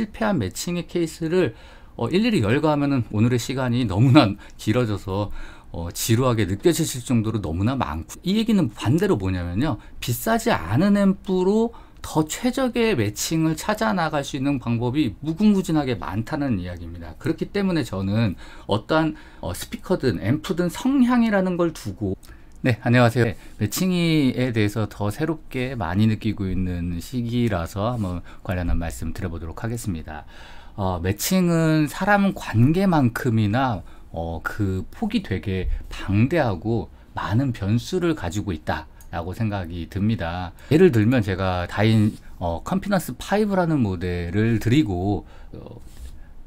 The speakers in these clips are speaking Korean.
실패한 매칭의 케이스를 어, 일일이 열거하면은 오늘의 시간이 너무나 길어져서 어, 지루하게 느껴지실 정도로 너무나 많고 이 얘기는 반대로 뭐냐면요 비싸지 않은 앰프로 더 최적의 매칭을 찾아 나갈 수 있는 방법이 무궁무진하게 많다는 이야기입니다. 그렇기 때문에 저는 어떠한 어, 스피커든 앰프든 성향이라는 걸 두고 네, 안녕하세요. 네, 매칭이에 대해서 더 새롭게 많이 느끼고 있는 시기라서 한번 관련한 말씀 드려보도록 하겠습니다. 어, 매칭은 사람 관계만큼이나 어, 그 폭이 되게 방대하고 많은 변수를 가지고 있다. 라고 생각이 듭니다. 예를 들면 제가 다인 어, 컴피넌스 5라는 모델을 드리고 어,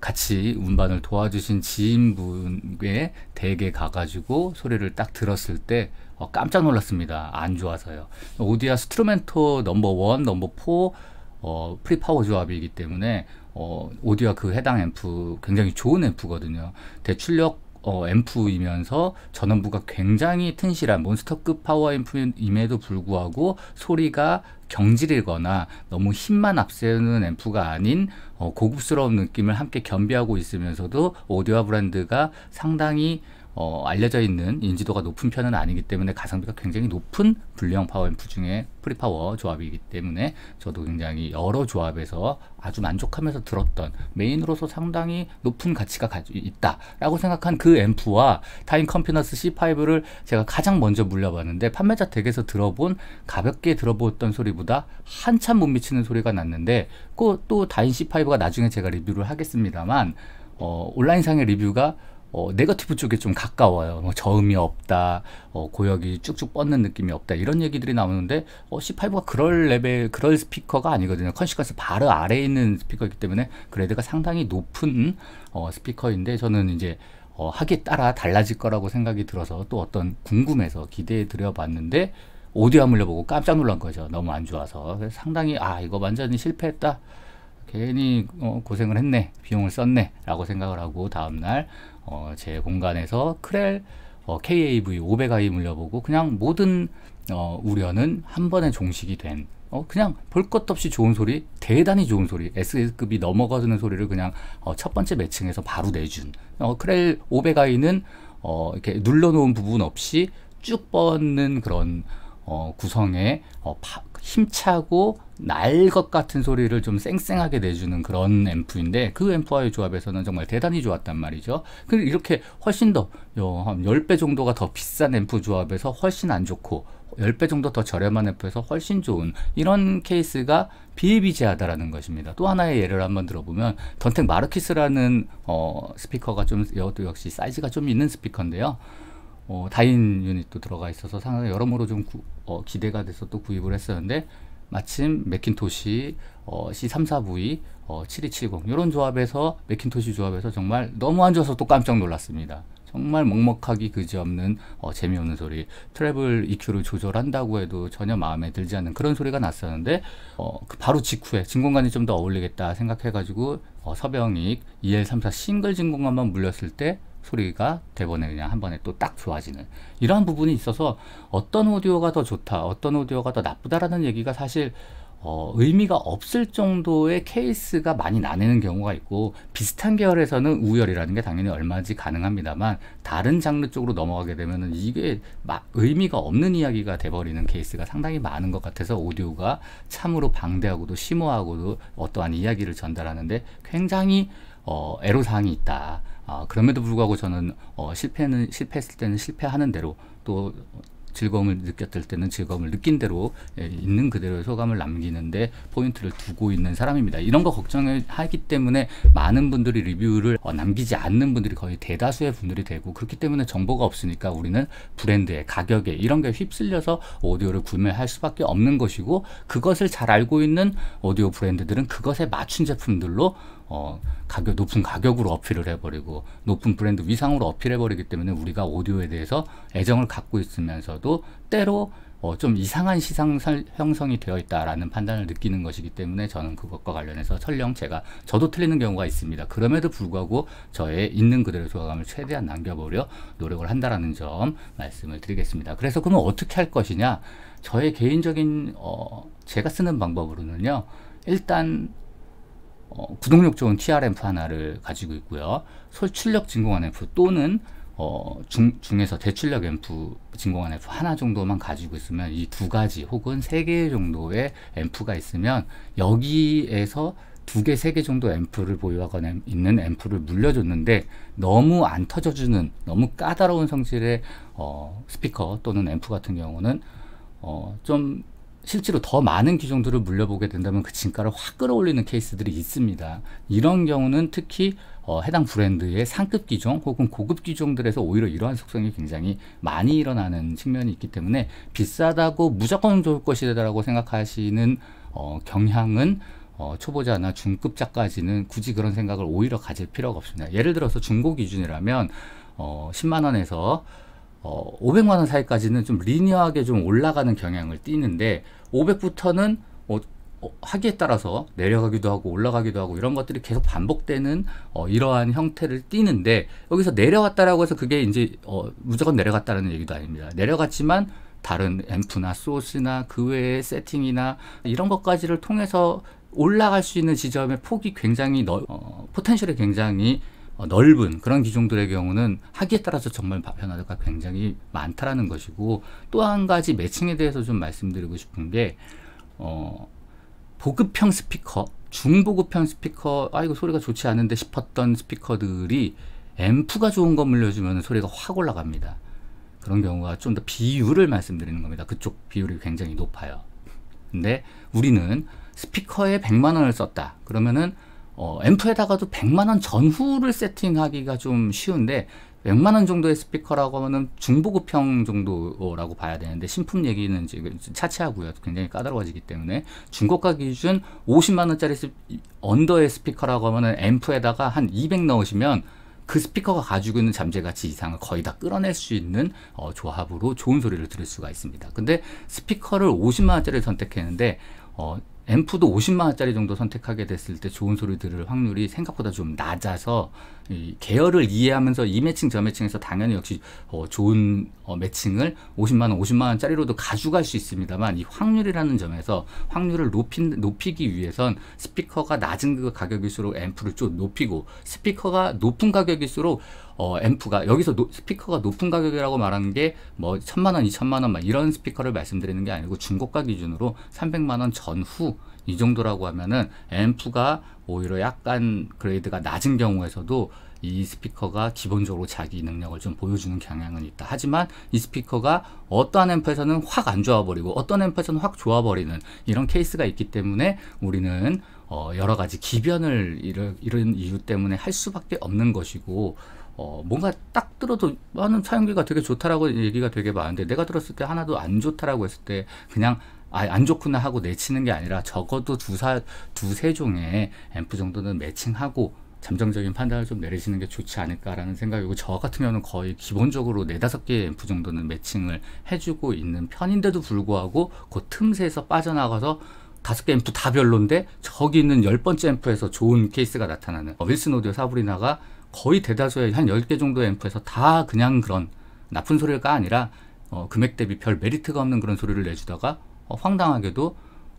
같이 운반을 도와주신 지인분에 댁에 가가지고 소리를 딱 들었을 때 어, 깜짝 놀랐습니다. 안 좋아서요. 오디아 스트루멘토 넘버 원, 넘버 포 어, 프리파워 조합이기 때문에 어, 오디아 그 해당 앰프 굉장히 좋은 앰프거든요. 대출력 어, 앰프이면서 전원부가 굉장히 튼실한 몬스터급 파워 앰프임에도 불구하고 소리가 경질이거나 너무 힘만 앞세우는 앰프가 아닌 어, 고급스러운 느낌을 함께 겸비하고 있으면서도 오디오 브랜드가 상당히 어, 알려져 있는 인지도가 높은 편은 아니기 때문에 가성비가 굉장히 높은 불량 파워앰프 중에 프리파워 조합이기 때문에 저도 굉장히 여러 조합에서 아주 만족하면서 들었던 메인으로서 상당히 높은 가치가 있다라고 생각한 그 앰프와 타임 컴퓨너스 C5를 제가 가장 먼저 물려봤는데 판매자 댁에서 들어본 가볍게 들어보았던 소리보다 한참 못 미치는 소리가 났는데 그 또 다인 C5가 나중에 제가 리뷰를 하겠습니다만 어, 온라인상의 리뷰가 어, 네거티브 쪽에 좀 가까워요. 뭐 저음이 없다, 어, 고역이 쭉쭉 뻗는 느낌이 없다 이런 얘기들이 나오는데 어, C5가 그럴 레벨, 그럴 스피커가 아니거든요. 컨시퀀스 바로 아래에 있는 스피커이기 때문에 그레드가 상당히 높은 어, 스피커인데 저는 이제 어, 하기 따라 달라질 거라고 생각이 들어서 또 어떤 궁금해서 기대해 드려봤는데 오디오 한 물려보고 깜짝 놀란 거죠. 너무 안 좋아서 상당히 아 이거 완전히 실패했다. 괜히 어, 고생을 했네 비용을 썼네 라고 생각을 하고 다음날 어, 제 공간에서 크렐 어, KAV 500i 물려보고 그냥 모든 어, 우려는 한 번에 종식이 된 어, 그냥 볼 것 없이 좋은 소리 대단히 좋은 소리 S급이 넘어가는 소리를 그냥 어, 첫 번째 매칭에서 바로 내준 어, 크렐 500i는 어, 이렇게 눌러놓은 부분 없이 쭉 뻗는 그런 어, 구성의 어, 파, 힘차고 날 것 같은 소리를 좀 쌩쌩하게 내주는 그런 앰프인데 그 앰프와의 조합에서는 정말 대단히 좋았단 말이죠. 그리고 이렇게 훨씬 더한 어, 10배 정도가 더 비싼 앰프 조합에서 훨씬 안 좋고 10배 정도 더 저렴한 앰프에서 훨씬 좋은 이런 케이스가 비일비재하다라는 것입니다. 또 하나의 예를 한번 들어보면 던텍 마르키스라는 어, 스피커가 좀 이것도 역시 사이즈가 좀 있는 스피커인데요. 어, 다인 유닛도 들어가 있어서 상당히 여러모로 좀 구, 어, 기대가 돼서 또 구입을 했었는데 마침 매킨토시 어, C34V 어, 7270 이런 조합에서 매킨토시 조합에서 정말 너무 안 좋아서 또 깜짝 놀랐습니다. 정말 먹먹하기 그지없는 어, 재미없는 소리 트래블 EQ를 조절한다고 해도 전혀 마음에 들지 않는 그런 소리가 났었는데 어, 그 바로 직후에 진공관이 좀 더 어울리겠다 생각해가지고 어, 서병익 EL34 싱글 진공관만 물렸을 때 소리가 대번에 그냥 한 번에 또 딱 좋아지는 이러한 부분이 있어서 어떤 오디오가 더 좋다 어떤 오디오가 더 나쁘다라는 얘기가 사실 어, 의미가 없을 정도의 케이스가 많이 나뉘는 경우가 있고 비슷한 계열에서는 우열이라는 게 당연히 얼마지 든 가능합니다만 다른 장르 쪽으로 넘어가게 되면 이게 막 의미가 없는 이야기가 돼버리는 케이스가 상당히 많은 것 같아서 오디오가 참으로 방대하고도 심오하고도 어떠한 이야기를 전달하는데 굉장히 어, 애로사항이 있다. 아, 그럼에도 불구하고 저는 어, 실패는 실패했을 때는 실패하는 대로 또 즐거움을 느꼈을 때는 즐거움을 느낀 대로 예, 있는 그대로의 소감을 남기는데 포인트를 두고 있는 사람입니다. 이런 거 걱정을 하기 때문에 많은 분들이 리뷰를 어, 남기지 않는 분들이 거의 대다수의 분들이 되고 그렇기 때문에 정보가 없으니까 우리는 브랜드의 가격에 이런 게 휩쓸려서 오디오를 구매할 수밖에 없는 것이고 그것을 잘 알고 있는 오디오 브랜드들은 그것에 맞춘 제품들로 어, 가격 높은 가격으로 어필을 해버리고 높은 브랜드 위상으로 어필해버리기 때문에 우리가 오디오에 대해서 애정을 갖고 있으면서도 때로 어, 좀 이상한 시상 형성이 되어 있다라는 판단을 느끼는 것이기 때문에 저는 그것과 관련해서 설령 제가 저도 틀리는 경우가 있습니다. 그럼에도 불구하고 저의 있는 그대로 조화감을 최대한 남겨버려 노력을 한다라는 점 말씀을 드리겠습니다. 그래서 그러면 어떻게 할 것이냐? 저의 개인적인 어, 제가 쓰는 방법으로는요. 일단 어, 구동력 좋은 TRMF 하나를 가지고 있고요. 설출력 진공한 앰프 또는 어, 중, 중에서 대출력 앰프, 진공한 앰프 하나 정도만 가지고 있으면 이 두 가지 혹은 세 개 정도의 앰프가 있으면 여기에서 두 개, 세 개 정도 앰프를 보유하거 있는 앰프를 물려줬는데 너무 안 터져주는 너무 까다로운 성질의 어, 스피커 또는 앰프 같은 경우는 어, 좀 실제로 더 많은 기종들을 물려보게 된다면 그 진가를 확 끌어올리는 케이스들이 있습니다. 이런 경우는 특히 어, 해당 브랜드의 상급 기종 혹은 고급 기종들에서 오히려 이러한 속성이 굉장히 많이 일어나는 측면이 있기 때문에 비싸다고 무조건 좋을 것이라고 다 생각하시는 어, 경향은 어, 초보자나 중급자까지는 굳이 그런 생각을 오히려 가질 필요가 없습니다. 예를 들어서 중고 기준이라면 어, 10만 원에서 어, 500만 원 사이까지는 좀 리니어하게 좀 올라가는 경향을 띠는데 500부터는 어, 뭐, 어, 하기에 따라서 내려가기도 하고 올라가기도 하고 이런 것들이 계속 반복되는 어, 이러한 형태를 띠는데 여기서 내려갔다라고 해서 그게 이제 어, 무조건 내려갔다는 얘기도 아닙니다. 내려갔지만 다른 앰프나 소스나 그 외의 세팅이나 이런 것까지를 통해서 올라갈 수 있는 지점의 폭이 굉장히 넓, 어, 포텐셜이 굉장히 어, 넓은 그런 기종들의 경우는 학기에 따라서 정말 변화가 굉장히 많다라는 것이고 또 한 가지 매칭에 대해서 좀 말씀드리고 싶은 게 어, 보급형 스피커, 중보급형 스피커, 아 이거 소리가 좋지 않은데 싶었던 스피커들이 앰프가 좋은 거 물려주면 소리가 확 올라갑니다. 그런 경우가 좀 더 비율을 말씀드리는 겁니다. 그쪽 비율이 굉장히 높아요. 근데 우리는 스피커에 100만 원을 썼다. 그러면은 어, 앰프에다가도 100만 원 전후를 세팅하기가 좀 쉬운데 100만 원 정도의 스피커라고 하면 중보급형 정도라고 봐야 되는데 신품 얘기는 지금 차치하고요. 굉장히 까다로워지기 때문에 중고가 기준 50만 원짜리 언더의 스피커라고 하면 앰프에다가 한 200 넣으시면 그 스피커가 가지고 있는 잠재가치 이상을 거의 다 끌어낼 수 있는 어, 조합으로 좋은 소리를 들을 수가 있습니다. 근데 스피커를 50만 원짜리 선택했는데 어, 앰프도 50만 원짜리 정도 선택하게 됐을 때 좋은 소리 들을 확률이 생각보다 좀 낮아서 이 계열을 이해하면서 이 매칭 저 매칭에서 당연히 역시 어 좋은 어 매칭을 50만 원, 50만 원짜리로도 가져갈 수 있습니다만 이 확률이라는 점에서 확률을 높인, 높이기 위해선 스피커가 낮은 그 가격일수록 앰프를 좀 높이고 스피커가 높은 가격일수록 어, 앰프가 여기서 노, 스피커가 높은 가격이라고 말하는 게뭐 천만 원, 이천만 원 막 이런 스피커를 말씀드리는 게 아니고 중고가 기준으로 삼백만 원 전후 이 정도라고 하면은 앰프가 오히려 약간 그레이드가 낮은 경우에서도 이 스피커가 기본적으로 자기 능력을 좀 보여주는 경향은 있다. 하지만 이 스피커가 어떠한 앰프에서는 확 안 좋아버리고 어떤 앰프에서는 확 좋아버리는 이런 케이스가 있기 때문에 우리는 어 여러 가지 기변을 이런 이유 때문에 할 수밖에 없는 것이고 어, 뭔가 딱 들어도 나는 차용기가 되게 좋다라고 얘기가 되게 많은데 내가 들었을 때 하나도 안 좋다라고 했을 때 그냥 아, 예안 좋구나 하고 내치는 게 아니라 적어도 두사, 두 세 종의 앰프 정도는 매칭하고 잠정적인 판단을 좀 내리시는 게 좋지 않을까라는 생각이고 저 같은 경우는 거의 기본적으로 네다섯 개의 앰프 정도는 매칭을 해주고 있는 편인데도 불구하고 그 틈새에서 빠져나가서 다섯 개 앰프 다 별론데 저기 있는 열 번째 앰프에서 좋은 케이스가 나타나는 어, 윌슨 오디오 사브리나가 거의 대다수의 한 열 개 정도의 앰프에서 다 그냥 그런 나쁜 소리가 아니라 어, 금액 대비 별 메리트가 없는 그런 소리를 내주다가 어, 황당하게도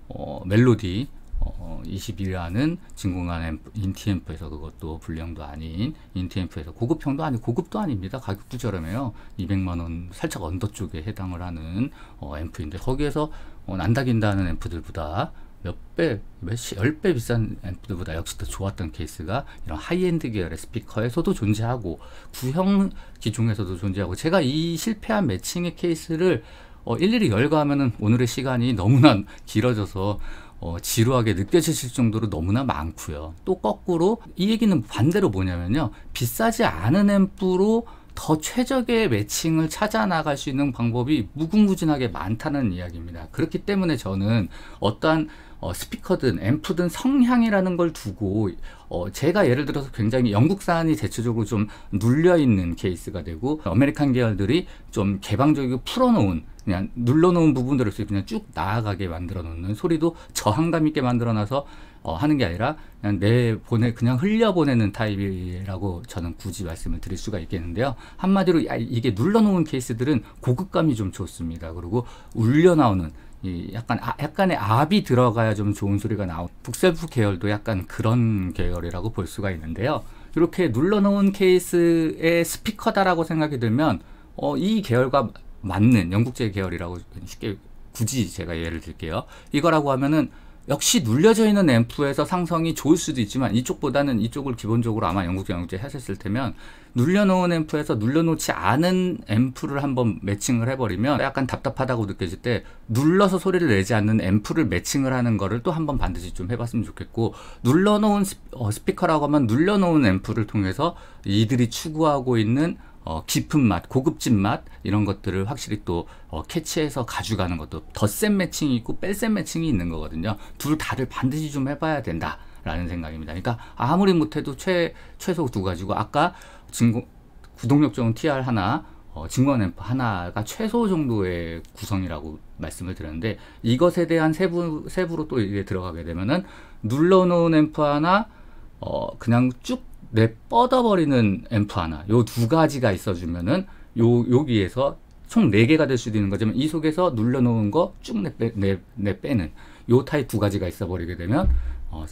어, 멜로디 어, 21이라는 진공관 앰프, 인티앰프에서 그것도 불량도 아닌 인티앰프에서 고급형도 아니 고급도 고 아닙니다. 가격도 저렴해요. 200만원 살짝 언더 쪽에 해당을 하는 어, 앰프인데 거기에서 어, 난다긴다는 앰프들보다 몇 배, 몇십, 열배 비싼 앰프보다 역시 더 좋았던 케이스가 이런 하이엔드 계열의 스피커에서도 존재하고 구형 기종에서도 존재하고 제가 이 실패한 매칭의 케이스를 어, 일일이 열거하면은 오늘의 시간이 너무나 길어져서 어, 지루하게 느껴지실 정도로 너무나 많고요. 또 거꾸로 이 얘기는 반대로 뭐냐면요. 비싸지 않은 앰프로 더 최적의 매칭을 찾아 나갈 수 있는 방법이 무궁무진하게 많다는 이야기입니다. 그렇기 때문에 저는 어떠한 어, 스피커든 앰프든 성향이라는 걸 두고 어, 제가 예를 들어서 굉장히 영국 산이 대체적으로 좀 눌려 있는 케이스가 되고 아메리칸 계열들이 좀 개방적이고 풀어놓은 그냥 눌러놓은 부분들을 그냥 쭉 나아가게 만들어 놓는 소리도 저항감 있게 만들어 놔서 어, 하는 게 아니라 그냥 내 보내 그냥 흘려 보내는 타입이라고 저는 굳이 말씀을 드릴 수가 있겠는데요. 한마디로 이게 눌러놓은 케이스들은 고급감이 좀 좋습니다. 그리고 울려 나오는 이 약간 아, 약간의 압이 들어가야 좀 좋은 소리가 나오. 북셀프 계열도 약간 그런 계열이라고 볼 수가 있는데요. 이렇게 눌러놓은 케이스의 스피커다라고 생각이 들면 어, 이 계열과 맞는 영국제 계열이라고 쉽게 굳이 제가 예를 들게요. 이거라고 하면은 역시 눌려져 있는 앰프에서 상성이 좋을 수도 있지만 이쪽보다는 이쪽을 기본적으로 아마 영국제 영국제 하셨을 테면 눌려놓은 앰프에서 눌려놓지 않은 앰프를 한번 매칭을 해버리면 약간 답답하다고 느껴질 때 눌러서 소리를 내지 않는 앰프를 매칭을 하는 거를 또 한번 반드시 좀 해봤으면 좋겠고 눌러놓은 어, 스피커라고 하면 눌려놓은 앰프를 통해서 이들이 추구하고 있는 어, 깊은 맛, 고급진 맛 이런 것들을 확실히 또 어, 캐치해서 가져가는 것도 덧셈 매칭이 있고 뺄셈 매칭이 있는 거거든요. 둘 다를 반드시 좀 해봐야 된다. 라는 생각입니다. 그러니까 아무리 못해도 최, 최소 두 가지고 아까 진공, 구동력적인 TR 하나, 어, 진공 앰프 하나가 최소 정도의 구성이라고 말씀을 드렸는데 이것에 대한 세부, 세부로 또 이게 들어가게 되면은 눌러놓은 앰프 하나, 어, 그냥 쭉내 뻗어버리는 앰프 하나 요 두 가지가 있어주면은 요 여기에서 총 네개가될 수도 있는 거지만 이 속에서 눌러놓은 거 쭉 내빼 내빼는 요 타입 두 가지가 있어버리게 되면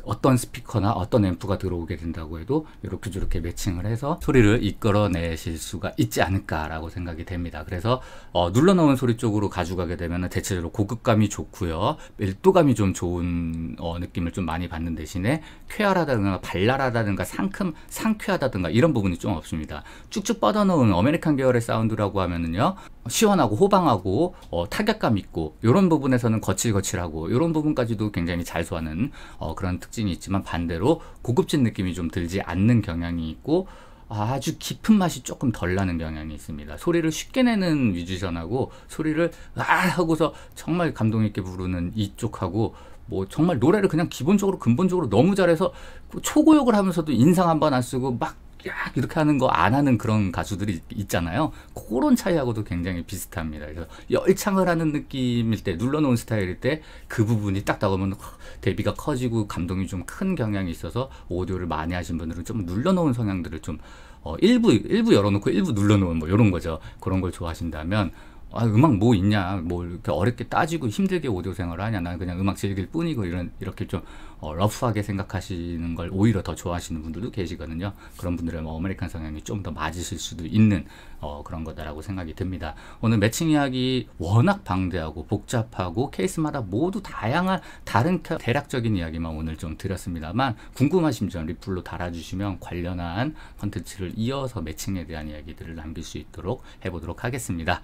어, 떤 스피커나 어떤 앰프가 들어오게 된다고 해도 이렇게 저렇게 매칭을 해서 소리를 이끌어내실 수가 있지 않을까라고 생각이 됩니다. 그래서 어, 눌러놓은 소리 쪽으로 가져가게 되면 대체로 적으 고급감이 좋고요. 밀도감이 좀 좋은 어, 느낌을 좀 많이 받는 대신에 쾌활하다든가 발랄하다든가 상큼, 상쾌하다든가 이런 부분이 좀 없습니다. 쭉쭉 뻗어놓은 어메리칸 계열의 사운드라고 하면은요. 시원하고 호방하고 어, 타격감 있고 이런 부분에서는 거칠거칠하고 이런 부분까지도 굉장히 잘 소화하는 어, 그런 특징이 있지만 반대로 고급진 느낌이 좀 들지 않는 경향이 있고 아주 깊은 맛이 조금 덜 나는 경향이 있습니다. 소리를 쉽게 내는 뮤지션하고 소리를 아 하고서 정말 감동 있게 부르는 이쪽하고 뭐 정말 노래를 그냥 기본적으로 근본적으로 너무 잘해서 뭐 초고욕을 하면서도 인상 한 번 안 쓰고 막쫙 이렇게 하는 거 안 하는 그런 가수들이 있잖아요. 그런 차이하고도 굉장히 비슷합니다. 그래서 열창을 하는 느낌일 때 눌러놓은 스타일일 때 그 부분이 딱 나오면 대비가 커지고 감동이 좀 큰 경향이 있어서 오디오를 많이 하신 분들은 좀 눌러놓은 성향들을 좀 어, 일부 일부 열어놓고 일부 눌러놓은 뭐 이런 거죠. 그런 걸 좋아하신다면 아, 음악 뭐 있냐, 뭐 이렇게 어렵게 따지고 힘들게 오디오 생활을 하냐, 나는 그냥 음악 즐길 뿐이고 이런 이렇게 좀 어, 러프하게 생각하시는 걸 오히려 더 좋아하시는 분들도 계시거든요. 그런 분들의 뭐 아메리칸 성향이 좀 더 맞으실 수도 있는 어, 그런 거다라고 생각이 듭니다. 오늘 매칭 이야기 워낙 방대하고 복잡하고 케이스마다 모두 다양한 다른 대략적인 이야기만 오늘 좀 드렸습니다만 궁금하신 점 리플로 달아주시면 관련한 컨텐츠를 이어서 매칭에 대한 이야기들을 남길 수 있도록 해보도록 하겠습니다.